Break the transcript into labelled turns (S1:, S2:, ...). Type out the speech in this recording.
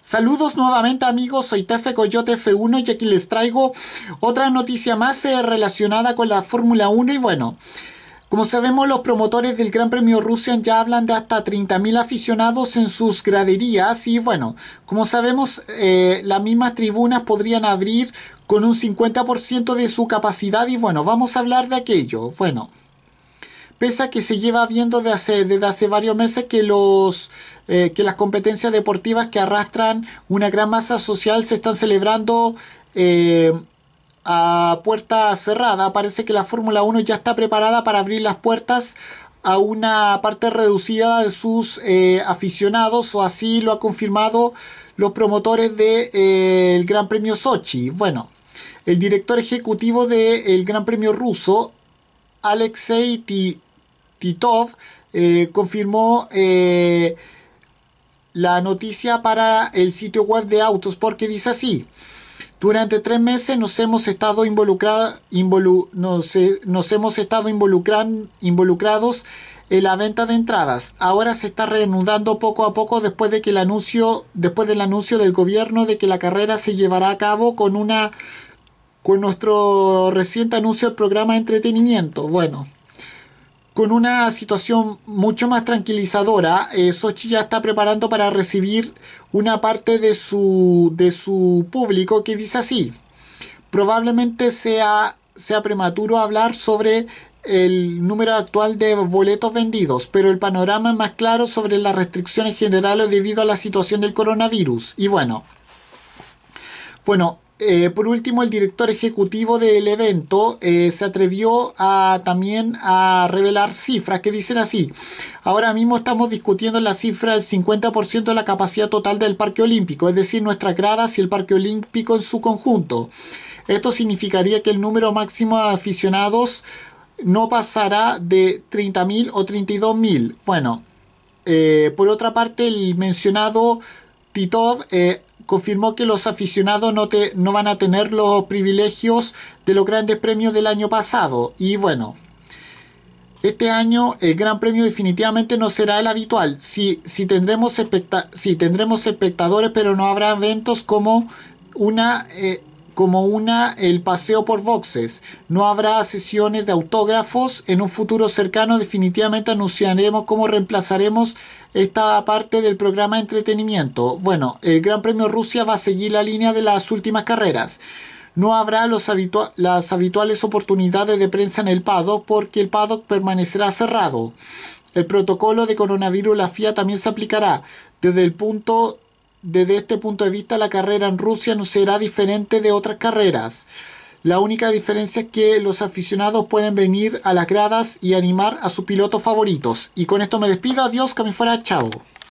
S1: Saludos nuevamente amigos, soy Tefe Coyote F1 y aquí les traigo otra noticia más eh, relacionada con la Fórmula 1 y bueno, como sabemos los promotores del Gran Premio Rusia ya hablan de hasta 30.000 aficionados en sus graderías y bueno, como sabemos eh, las mismas tribunas podrían abrir con un 50% de su capacidad y bueno, vamos a hablar de aquello. Bueno, pesa que se lleva viendo de hace, desde hace varios meses que, los, eh, que las competencias deportivas que arrastran una gran masa social se están celebrando eh, a puerta cerrada. Parece que la Fórmula 1 ya está preparada para abrir las puertas a una parte reducida de sus eh, aficionados o así lo ha confirmado los promotores del de, Gran Premio Sochi. Bueno, el director ejecutivo del Gran Premio ruso, Alexei T Titov eh, confirmó eh, la noticia para el sitio web de autos porque dice así. Durante tres meses nos hemos estado, nos, hemos estado involucrados en la venta de entradas. Ahora se está reanudando poco a poco después de que el anuncio, después del anuncio del gobierno de que la carrera se llevará a cabo con una con nuestro reciente anuncio del programa de entretenimiento. Bueno, con una situación mucho más tranquilizadora, Xochitl eh, Sochi ya está preparando para recibir una parte de su, de su público que dice así, probablemente sea, sea prematuro hablar sobre el número actual de boletos vendidos, pero el panorama es más claro sobre las restricciones generales debido a la situación del coronavirus. Y bueno, bueno, eh, por último, el director ejecutivo del evento eh, se atrevió a, también a revelar cifras que dicen así. Ahora mismo estamos discutiendo la cifra del 50% de la capacidad total del Parque Olímpico, es decir, nuestras gradas y el Parque Olímpico en su conjunto. Esto significaría que el número máximo de aficionados no pasará de 30.000 o 32.000. Bueno, eh, por otra parte, el mencionado Titov confirmó que los aficionados no, no van a tener los privilegios de los grandes premios del año pasado. Y bueno, este año el Gran Premio definitivamente no será el habitual. Sí, tendremos, tendremos espectadores, pero no habrá eventos como una eh, como una el paseo por boxes. No habrá sesiones de autógrafos. En un futuro cercano definitivamente anunciaremos cómo reemplazaremos esta parte del programa de entretenimiento. Bueno, el Gran Premio Rusia va a seguir la línea de las últimas carreras no habrá los las habituales oportunidades de prensa en el paddock porque el paddock permanecerá cerrado. El protocolo de coronavirus la FIA también se aplicará desde el punto desde este punto de vista la carrera en Rusia no será diferente de otras carreras. La única diferencia es que los aficionados pueden venir a las gradas y animar a sus pilotos favoritos. Y con esto me despido. Adiós, que me fuera. Chao.